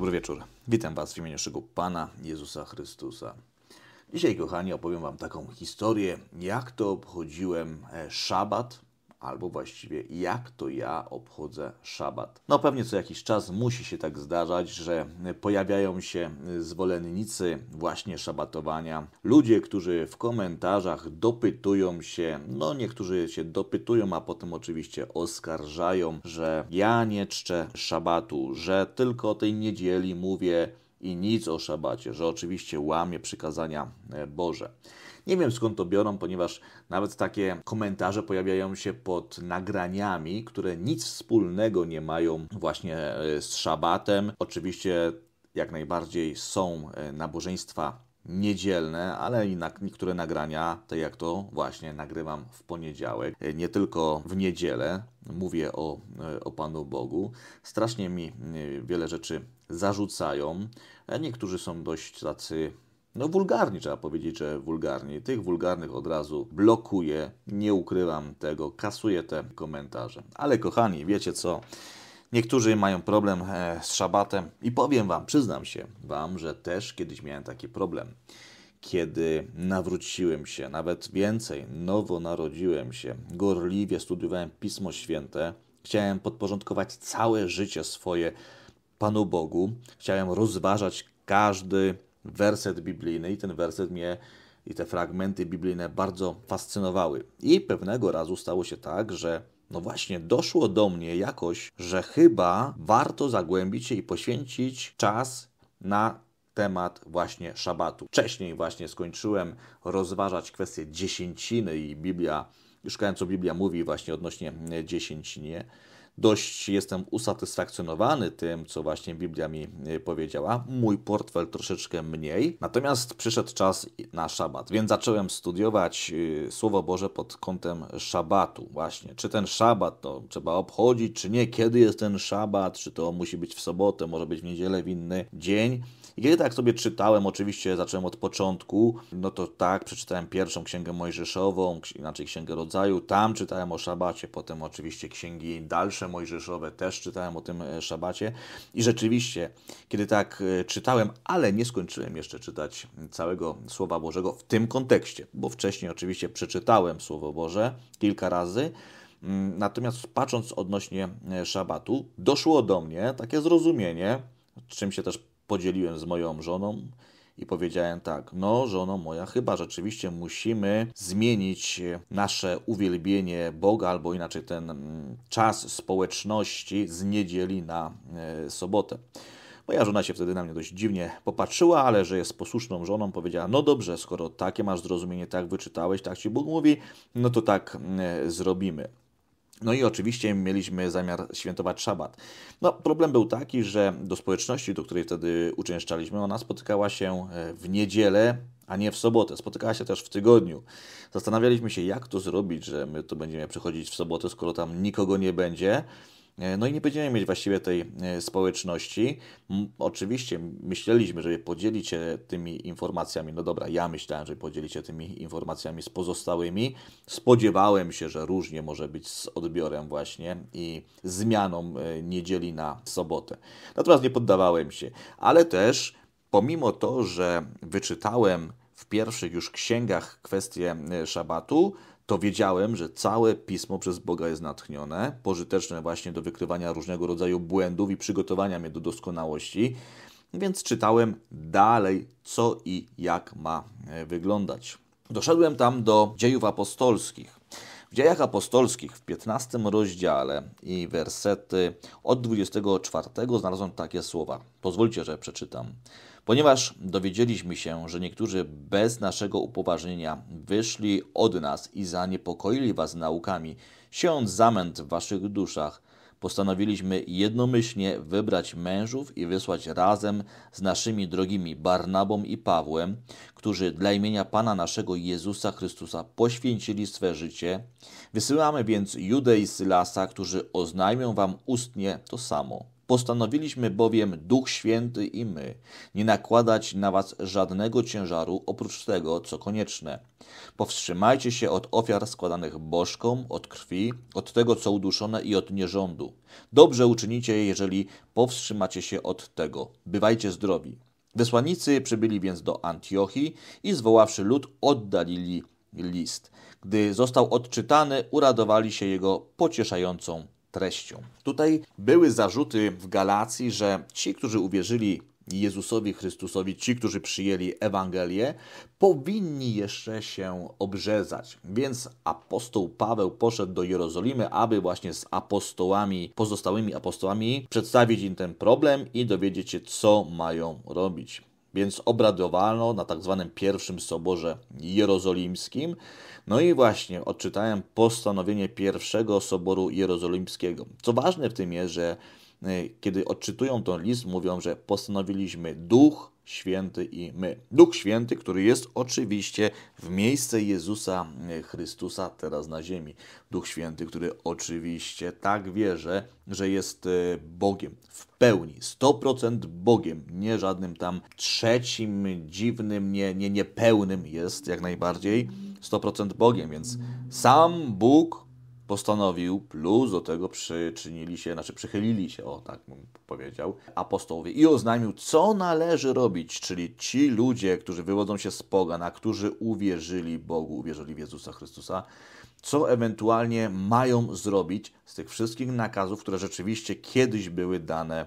Dobry wieczór. Witam Was w imieniu naszego Pana Jezusa Chrystusa. Dzisiaj, kochani, opowiem Wam taką historię, jak to obchodziłem e, szabat albo właściwie jak to ja obchodzę szabat. No pewnie co jakiś czas musi się tak zdarzać, że pojawiają się zwolennicy właśnie szabatowania. Ludzie, którzy w komentarzach dopytują się, no niektórzy się dopytują, a potem oczywiście oskarżają, że ja nie czczę szabatu, że tylko o tej niedzieli mówię i nic o szabacie, że oczywiście łamie przykazania e, Boże. Nie wiem skąd to biorą, ponieważ nawet takie komentarze pojawiają się pod nagraniami, które nic wspólnego nie mają właśnie e, z szabatem. Oczywiście jak najbardziej są e, nabożeństwa niedzielne, ale i na niektóre nagrania, te tak jak to właśnie nagrywam w poniedziałek, e, nie tylko w niedzielę, mówię o, o Panu Bogu. Strasznie mi wiele rzeczy zarzucają. Niektórzy są dość tacy no wulgarni, trzeba powiedzieć, że wulgarni. Tych wulgarnych od razu blokuję, nie ukrywam tego, kasuję te komentarze. Ale kochani, wiecie co? Niektórzy mają problem e, z szabatem i powiem Wam, przyznam się Wam, że też kiedyś miałem taki problem. Kiedy nawróciłem się, nawet więcej, nowo narodziłem się, gorliwie studiowałem Pismo Święte, chciałem podporządkować całe życie swoje Panu Bogu, chciałem rozważać każdy werset biblijny i ten werset mnie i te fragmenty biblijne bardzo fascynowały. I pewnego razu stało się tak, że no właśnie doszło do mnie jakoś, że chyba warto zagłębić się i poświęcić czas na temat właśnie szabatu. Wcześniej właśnie skończyłem rozważać kwestię dziesięciny i Biblia, szukając co Biblia mówi właśnie odnośnie dziesięcinie. Dość jestem usatysfakcjonowany tym, co właśnie Biblia mi e, powiedziała. Mój portfel troszeczkę mniej. Natomiast przyszedł czas na szabat, więc zacząłem studiować e, Słowo Boże pod kątem szabatu. Właśnie, czy ten szabat to trzeba obchodzić, czy nie, kiedy jest ten szabat, czy to musi być w sobotę, może być w niedzielę, w inny dzień. I kiedy tak sobie czytałem, oczywiście zacząłem od początku, no to tak, przeczytałem pierwszą księgę mojżeszową, inaczej księgę rodzaju, tam czytałem o szabacie, potem oczywiście księgi dalsze mojżeszowe, też czytałem o tym e, szabacie. I rzeczywiście, kiedy tak e, czytałem, ale nie skończyłem jeszcze czytać całego Słowa Bożego w tym kontekście, bo wcześniej oczywiście przeczytałem Słowo Boże kilka razy. Mm, natomiast patrząc odnośnie e, szabatu, doszło do mnie takie zrozumienie, czym się też podzieliłem z moją żoną i powiedziałem tak: No, żono moja, chyba rzeczywiście musimy zmienić nasze uwielbienie Boga, albo inaczej ten mm, czas społeczności z niedzieli na e, sobotę. Moja żona się wtedy na mnie dość dziwnie popatrzyła, ale że jest posłuszną żoną, powiedziała: No dobrze, skoro takie masz zrozumienie, tak wyczytałeś, tak ci Bóg mówi, no to tak mm, e, zrobimy. No i oczywiście mieliśmy zamiar świętować szabat. No, problem był taki, że do społeczności, do której wtedy uczęszczaliśmy, ona spotykała się e, w niedzielę, a nie w sobotę. Spotykała się też w tygodniu. Zastanawialiśmy się, jak to zrobić, że my to będziemy przychodzić w sobotę, skoro tam nikogo nie będzie. E, no i nie będziemy mieć właściwie tej e, społeczności. Oczywiście myśleliśmy, że podzielić się tymi informacjami. No dobra, ja myślałem, że podzielić się tymi informacjami z pozostałymi. Spodziewałem się, że różnie może być z odbiorem właśnie i zmianą e, niedzieli na sobotę. Natomiast nie poddawałem się. Ale też pomimo to, że wyczytałem w pierwszych już księgach kwestię szabatu, to wiedziałem, że całe pismo przez Boga jest natchnione, pożyteczne właśnie do wykrywania różnego rodzaju błędów i przygotowania mnie do doskonałości. Więc czytałem dalej, co i jak ma e, wyglądać. Doszedłem tam do dziejów apostolskich. W dziejach apostolskich w 15 rozdziale i wersety od 24 znalazłem takie słowa. Pozwólcie, że przeczytam. Ponieważ dowiedzieliśmy się, że niektórzy bez naszego upoważnienia wyszli od nas i zaniepokoili was naukami, siejąc zamęt w waszych duszach, postanowiliśmy jednomyślnie wybrać mężów i wysłać razem z naszymi drogimi Barnabą i Pawłem, którzy dla imienia Pana naszego Jezusa Chrystusa poświęcili swe życie. Wysyłamy więc Judę i Sylasa, którzy oznajmią wam ustnie to samo. Postanowiliśmy bowiem Duch Święty i my nie nakładać na was żadnego ciężaru oprócz tego, co konieczne. Powstrzymajcie się od ofiar składanych bożkom, od krwi, od tego, co uduszone i od nierządu. Dobrze uczynicie, jeżeli powstrzymacie się od tego. Bywajcie zdrowi. Wysłannicy przybyli więc do Antiochii i zwoławszy lud oddalili list. Gdy został odczytany, uradowali się jego pocieszającą treścią. Tutaj były zarzuty w Galacji, że ci, którzy uwierzyli Jezusowi Chrystusowi, ci, którzy przyjęli Ewangelię, powinni jeszcze się obrzezać. Więc apostoł Paweł poszedł do Jerozolimy, aby właśnie z apostołami, pozostałymi apostołami, przedstawić im ten problem i dowiedzieć się, co mają robić. Więc obradowano na tak zwanym pierwszym soborze jerozolimskim. No i właśnie odczytałem postanowienie pierwszego soboru jerozolimskiego. Co ważne w tym jest, że e, kiedy odczytują ten list, mówią, że postanowiliśmy duch, Święty i my. Duch Święty, który jest oczywiście w miejsce Jezusa e, Chrystusa teraz na ziemi. Duch Święty, który oczywiście tak wierzy, że jest e, Bogiem w pełni, 100% Bogiem, nie żadnym tam trzecim, dziwnym, nie, nie, niepełnym jest jak najbardziej, 100% Bogiem, więc sam Bóg postanowił, plus do tego przyczynili się, znaczy przychylili się, o tak bym powiedział, apostołowie i oznajmił, co należy robić, czyli ci ludzie, którzy wywodzą się z pogan, a którzy uwierzyli Bogu, uwierzyli w Jezusa Chrystusa, co ewentualnie mają zrobić z tych wszystkich nakazów, które rzeczywiście kiedyś były dane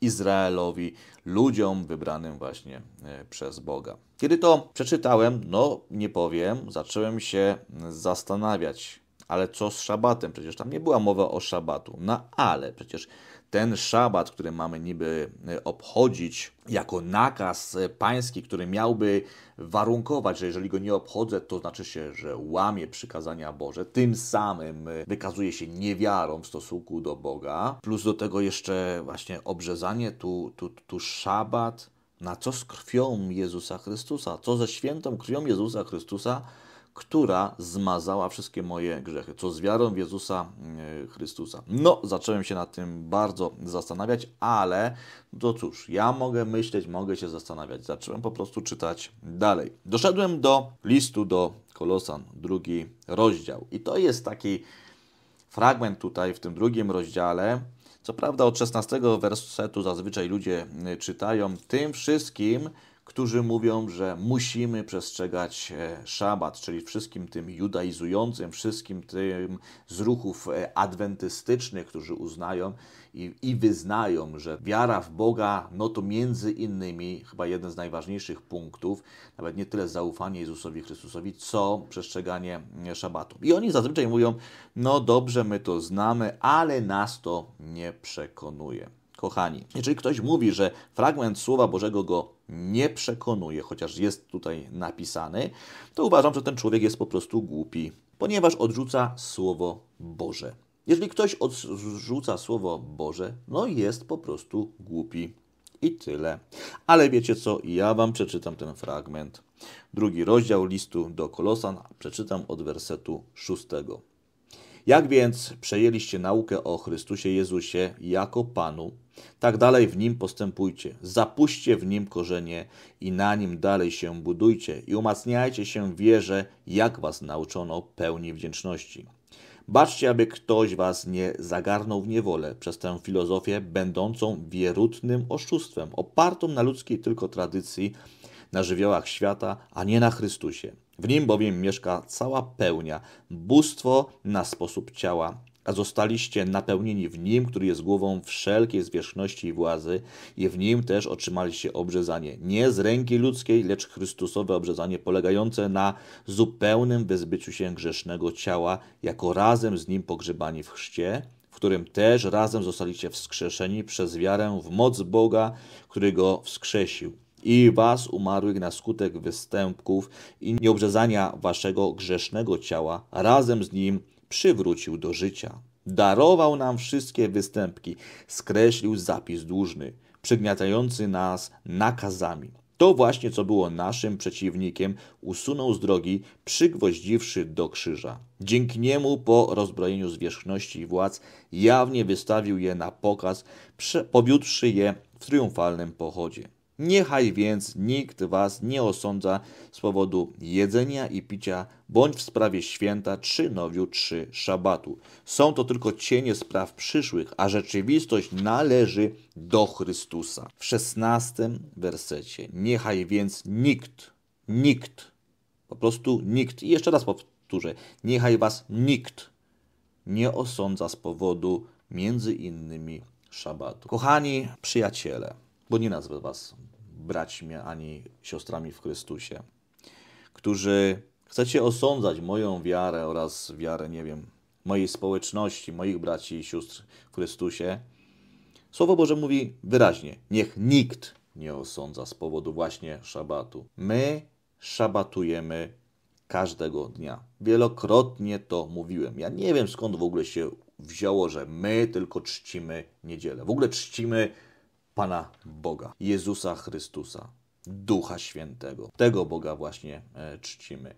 Izraelowi, ludziom wybranym właśnie e, przez Boga. Kiedy to przeczytałem, no nie powiem, zacząłem się zastanawiać, ale co z szabatem? Przecież tam nie była mowa o szabatu. No ale przecież ten szabat, który mamy niby e, obchodzić jako nakaz e, pański, który miałby warunkować, że jeżeli go nie obchodzę, to znaczy się, że łamie przykazania Boże, tym samym e, wykazuje się niewiarą w stosunku do Boga, plus do tego jeszcze właśnie obrzezanie, tu, tu, tu szabat, na co z krwią Jezusa Chrystusa, co ze świętą krwią Jezusa Chrystusa, która zmazała wszystkie moje grzechy, co z wiarą w Jezusa e, Chrystusa. No, zacząłem się nad tym bardzo zastanawiać, ale no to cóż, ja mogę myśleć, mogę się zastanawiać. Zacząłem po prostu czytać dalej. Doszedłem do listu do Kolosan, drugi rozdział. I to jest taki fragment tutaj w tym drugim rozdziale, co prawda od 16 wersetu zazwyczaj ludzie e, czytają, tym wszystkim którzy mówią, że musimy przestrzegać e, szabat, czyli wszystkim tym judaizującym, wszystkim tym z ruchów e, adwentystycznych, którzy uznają i, i wyznają, że wiara w Boga, no to między innymi chyba jeden z najważniejszych punktów, nawet nie tyle zaufanie Jezusowi Chrystusowi, co przestrzeganie e, szabatu. I oni zazwyczaj mówią, no dobrze, my to znamy, ale nas to nie przekonuje kochani. Jeżeli ktoś mówi, że fragment Słowa Bożego go nie przekonuje, chociaż jest tutaj napisany, to uważam, że ten człowiek jest po prostu głupi, ponieważ odrzuca Słowo Boże. Jeżeli ktoś odrzuca Słowo Boże, no jest po prostu głupi. I tyle. Ale wiecie co? Ja Wam przeczytam ten fragment. Drugi rozdział listu do Kolosan przeczytam od wersetu szóstego. Jak więc przejęliście naukę o Chrystusie Jezusie jako Panu, tak dalej w nim postępujcie. Zapuśćcie w nim korzenie i na nim dalej się budujcie i umacniajcie się w wierze, jak was nauczono pełni wdzięczności. Baczcie, aby ktoś was nie zagarnął w niewolę przez tę filozofię będącą wierutnym oszustwem, opartą na ludzkiej tylko tradycji, na żywiołach świata, a nie na Chrystusie. W nim bowiem mieszka cała pełnia, bóstwo na sposób ciała a zostaliście napełnieni w Nim, który jest głową wszelkiej zwierzchności i władzy, i w Nim też otrzymaliście obrzezanie. Nie z ręki ludzkiej, lecz Chrystusowe obrzezanie polegające na zupełnym wyzbyciu się grzesznego ciała, jako razem z Nim pogrzebani w chrzcie, w którym też razem zostaliście wskrzeszeni przez wiarę w moc Boga, który Go wskrzesił i was umarłych na skutek występków i nieobrzezania waszego grzesznego ciała, razem z nim przywrócił do życia. Darował nam wszystkie występki, skreślił zapis dłużny, przygniatający nas nakazami. To właśnie, co było naszym przeciwnikiem, usunął z drogi, przygwoździwszy do krzyża. Dzięki niemu, po rozbrojeniu zwierzchności i władz, jawnie wystawił je na pokaz, pobiódwszy je w triumfalnym pochodzie. Niechaj więc nikt was nie osądza z powodu jedzenia i picia, bądź w sprawie święta, czy nowiu, czy szabatu. Są to tylko cienie spraw przyszłych, a rzeczywistość należy do Chrystusa. W szesnastym wersecie. Niechaj więc nikt, nikt, po prostu nikt, i jeszcze raz powtórzę, niechaj was nikt nie osądza z powodu między innymi szabatu. Kochani przyjaciele, bo nie nazwę was braćmi ani siostrami w Chrystusie, którzy chcecie osądzać moją wiarę oraz wiarę, nie wiem, mojej społeczności, moich braci i sióstr w Chrystusie, Słowo Boże mówi wyraźnie: niech nikt nie osądza z powodu właśnie szabatu. My szabatujemy każdego dnia. Wielokrotnie to mówiłem. Ja nie wiem skąd w ogóle się wzięło, że my tylko czcimy niedzielę. W ogóle czcimy Pana Boga, Jezusa Chrystusa, Ducha Świętego. Tego Boga właśnie e, czcimy.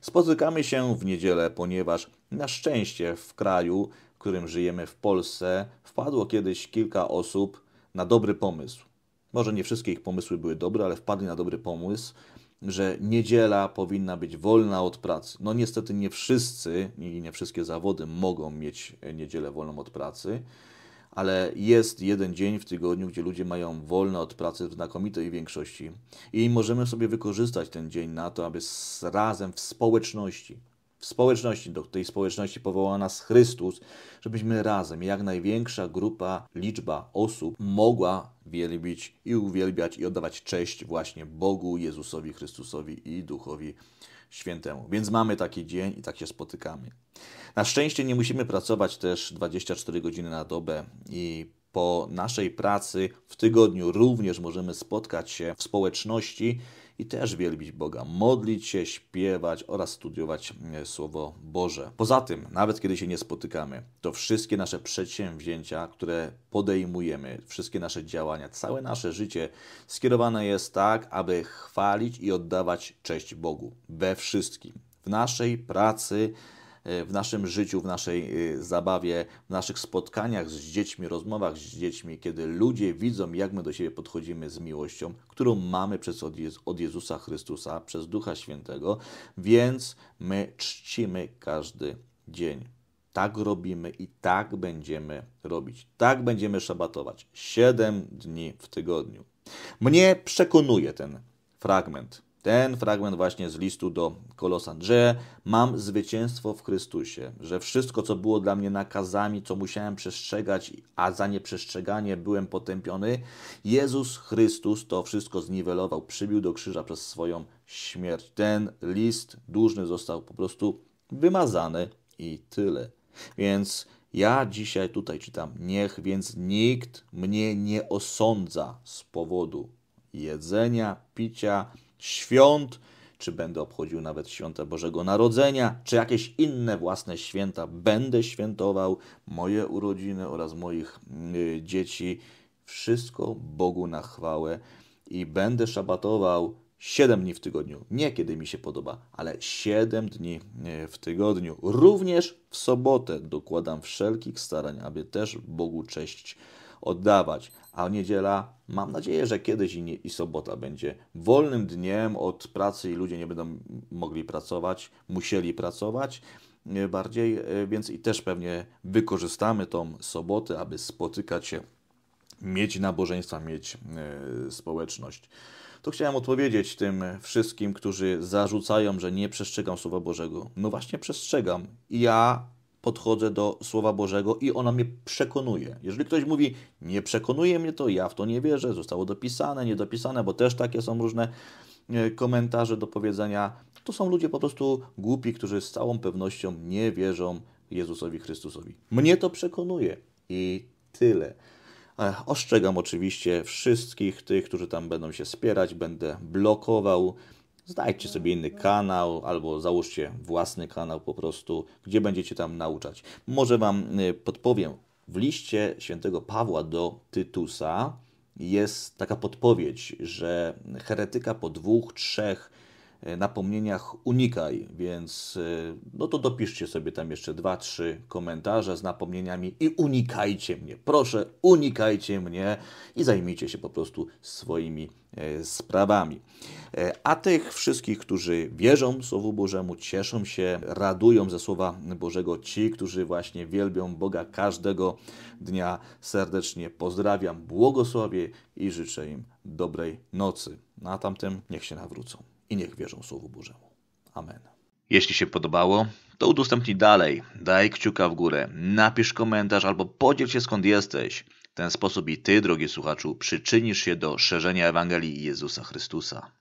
Spotykamy się w niedzielę, ponieważ na szczęście w kraju, w którym żyjemy, w Polsce, wpadło kiedyś kilka osób na dobry pomysł. Może nie wszystkie ich pomysły były dobre, ale wpadli na dobry pomysł, że niedziela powinna być wolna od pracy. No niestety nie wszyscy i nie wszystkie zawody mogą mieć niedzielę wolną od pracy ale jest jeden dzień w tygodniu, gdzie ludzie mają wolne od pracy w znakomitej większości i możemy sobie wykorzystać ten dzień na to, aby razem w społeczności, w społeczności, do tej społeczności powołał nas Chrystus, żebyśmy razem, jak największa grupa, liczba osób mogła wielbić i uwielbiać i oddawać cześć właśnie Bogu, Jezusowi, Chrystusowi i Duchowi Świętemu. Więc mamy taki dzień i tak się spotykamy. Na szczęście nie musimy pracować też 24 godziny na dobę i po naszej pracy w tygodniu również możemy spotkać się w społeczności i też wielbić Boga, modlić się, śpiewać oraz studiować e, Słowo Boże. Poza tym, nawet kiedy się nie spotykamy, to wszystkie nasze przedsięwzięcia, które podejmujemy, wszystkie nasze działania, całe nasze życie skierowane jest tak, aby chwalić i oddawać cześć Bogu we wszystkim. W naszej pracy, E, w naszym życiu, w naszej e, zabawie, w naszych spotkaniach z dziećmi, rozmowach z dziećmi, kiedy ludzie widzą, jak my do siebie podchodzimy z miłością, którą mamy przez od Jezusa Chrystusa, przez Ducha Świętego, więc my czcimy każdy dzień. Tak robimy i tak będziemy robić. Tak będziemy szabatować. Siedem dni w tygodniu. Mnie przekonuje ten fragment. Ten fragment właśnie z listu do Kolosan, że mam zwycięstwo w Chrystusie, że wszystko, co było dla mnie nakazami, co musiałem przestrzegać, a za nieprzestrzeganie byłem potępiony, Jezus Chrystus to wszystko zniwelował, przybił do krzyża przez swoją śmierć. Ten list dłużny został po prostu wymazany i tyle. Więc ja dzisiaj tutaj czytam, niech więc nikt mnie nie osądza z powodu jedzenia, picia, świąt, czy będę obchodził nawet święta Bożego Narodzenia, czy jakieś inne własne święta. Będę świętował moje urodziny oraz moich y, dzieci. Wszystko Bogu na chwałę i będę szabatował 7 dni w tygodniu. Nie kiedy mi się podoba, ale 7 dni y, w tygodniu. Również w sobotę dokładam wszelkich starań, aby też Bogu cześć oddawać. A niedziela, mam nadzieję, że kiedyś i, nie, i sobota będzie wolnym dniem od pracy i ludzie nie będą mogli pracować, musieli pracować e, bardziej, e, więc i też pewnie wykorzystamy tą sobotę, aby spotykać się, mieć nabożeństwa, mieć e, społeczność. To chciałem odpowiedzieć tym wszystkim, którzy zarzucają, że nie przestrzegam Słowa Bożego. No właśnie przestrzegam. Ja podchodzę do Słowa Bożego i ona mnie przekonuje. Jeżeli ktoś mówi, nie przekonuje mnie to, ja w to nie wierzę, zostało dopisane, niedopisane, bo też takie są różne e, komentarze do powiedzenia. To są ludzie po prostu głupi, którzy z całą pewnością nie wierzą Jezusowi Chrystusowi. Mnie to przekonuje i tyle. E, ostrzegam oczywiście wszystkich tych, którzy tam będą się spierać, będę blokował Znajdźcie sobie inny kanał albo załóżcie własny kanał po prostu, gdzie będziecie tam nauczać. Może Wam y, podpowiem, w liście świętego Pawła do Tytusa jest taka podpowiedź, że heretyka po dwóch, trzech E, napomnieniach unikaj, więc e, no to dopiszcie sobie tam jeszcze dwa, trzy komentarze z napomnieniami i unikajcie mnie. Proszę, unikajcie mnie i zajmijcie się po prostu swoimi e, sprawami. A tych wszystkich, którzy wierzą Słowu Bożemu, cieszą się, radują ze Słowa Bożego, ci, którzy właśnie wielbią Boga każdego dnia, serdecznie pozdrawiam, błogosławię i życzę im dobrej nocy. A tamtym niech się nawrócą i niech wierzą Słowu Bożemu. Amen. Jeśli się podobało, to udostępnij dalej, daj kciuka w górę, napisz komentarz albo podziel się skąd jesteś. W ten sposób i Ty, drogi słuchaczu, przyczynisz się do szerzenia Ewangelii Jezusa Chrystusa.